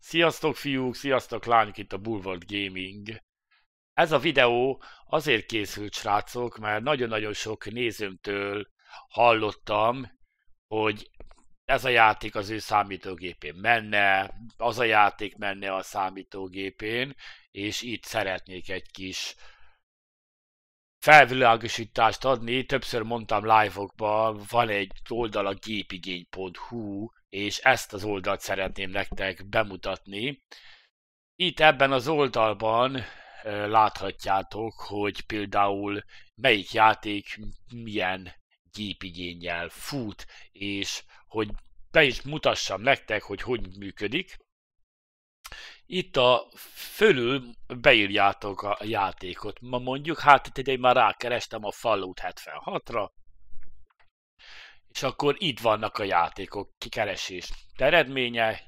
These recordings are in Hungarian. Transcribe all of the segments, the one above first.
Sziasztok fiúk, sziasztok lányok, itt a Boulevard Gaming. Ez a videó azért készült, srácok, mert nagyon-nagyon sok nézőmtől hallottam, hogy ez a játék az ő számítógépén menne, az a játék menne a számítógépén, és itt szeretnék egy kis felvilágosítást adni. Többször mondtam live-okban, van egy oldal a gépigény.hu, és ezt az oldalt szeretném nektek bemutatni. Itt ebben az oldalban láthatjátok, hogy például melyik játék milyen gépigényel fut, és hogy be is mutassam nektek, hogy hogy működik. Itt a fölül beírjátok a játékot. Ma mondjuk, hát itt már rákerestem a Fallout 76-ra, és akkor itt vannak a játékok, kikeresés eredménye,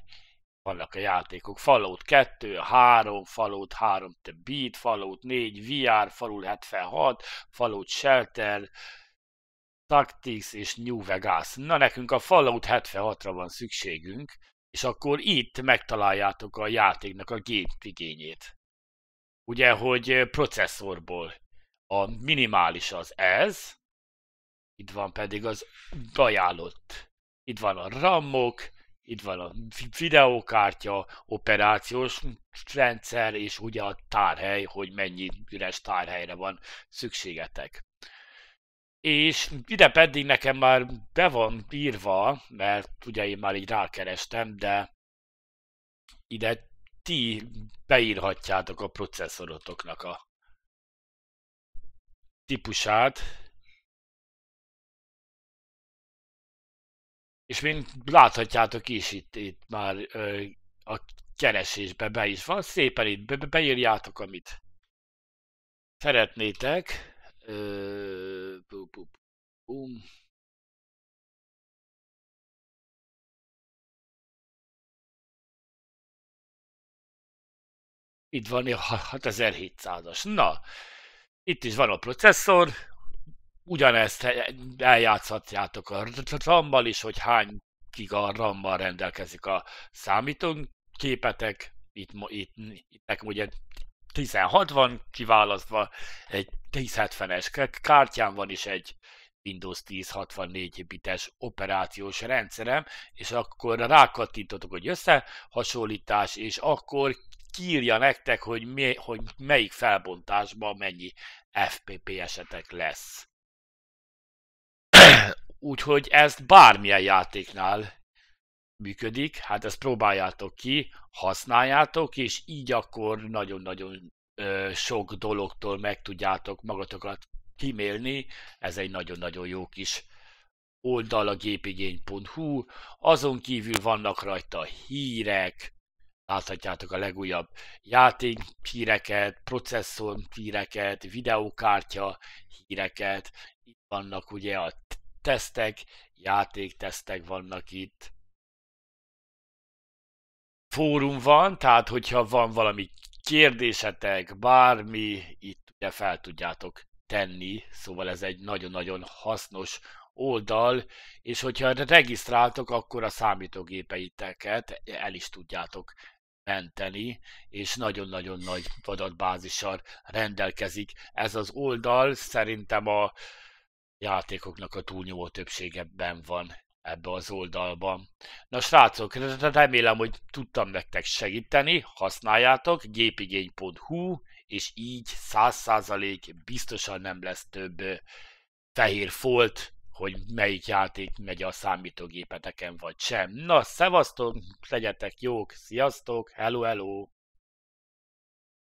vannak a játékok. Fallout 2, 3, Fallout 3, The Beat, Fallout 4, VR, Fallout 76, Fallout Shelter, Tactics és New Vegas. Na, nekünk a Fallout 76-ra van szükségünk, és akkor itt megtaláljátok a játéknak a gépigényét. Ugye, hogy eh, processzorból a minimális az ez, itt van pedig az ajánlott. Itt van a rammok, itt van a videókártya, operációs rendszer, és ugye a tárhely, hogy mennyi üres tárhelyre van szükségetek. És ide pedig nekem már be van írva, mert ugye én már így rákerestem, de ide ti beírhatjátok a processzorotoknak a típusát, és mint láthatjátok is, itt, itt már ö, a keresésbe be is van, szépen itt be, beírjátok, amit szeretnétek. Ö, bu, bu, bu, Itt van a 6700-as. Na, itt is van a processzor, ugyanezt eljátszhatjátok a RAM-mal is, hogy hány giga RAM-mal rendelkezik a számítógépetek. Itt, itt, itt nekem ugye 16 van kiválasztva, egy 1070-es kártyán van is egy Windows 10 64 bites operációs rendszerem, és akkor rákattintotok, hogy összehasonlítás, és akkor kírja nektek, hogy, mi, hogy melyik felbontásban mennyi FPP esetek lesz. Úgyhogy ezt bármilyen játéknál működik, hát ezt próbáljátok ki, használjátok, és így akkor nagyon-nagyon sok dologtól meg tudjátok magatokat kimélni. Ez egy nagyon-nagyon jó kis oldal a gépigény.hu. Azon kívül vannak rajta hírek, láthatjátok a legújabb játék híreket, processzor híreket, videókártya híreket, itt vannak ugye a tesztek, játéktesztek vannak itt. Fórum van, tehát hogyha van valami kérdésetek, bármi, itt ugye fel tudjátok tenni, szóval ez egy nagyon-nagyon hasznos oldal, és hogyha regisztráltok, akkor a számítógépeiteket el is tudjátok menteni, és nagyon-nagyon nagy adatbázissal rendelkezik ez az oldal. Szerintem a játékoknak a túlnyomó többségeben van ebbe az oldalban. Na srácok, remélem, hogy tudtam nektek segíteni, használjátok gépigény.hu, és így 100% biztosan nem lesz több fehér folt, hogy melyik játék megy a számítógépeteken vagy sem. Na, szevasztok, legyetek jók, sziasztok, hello, hello!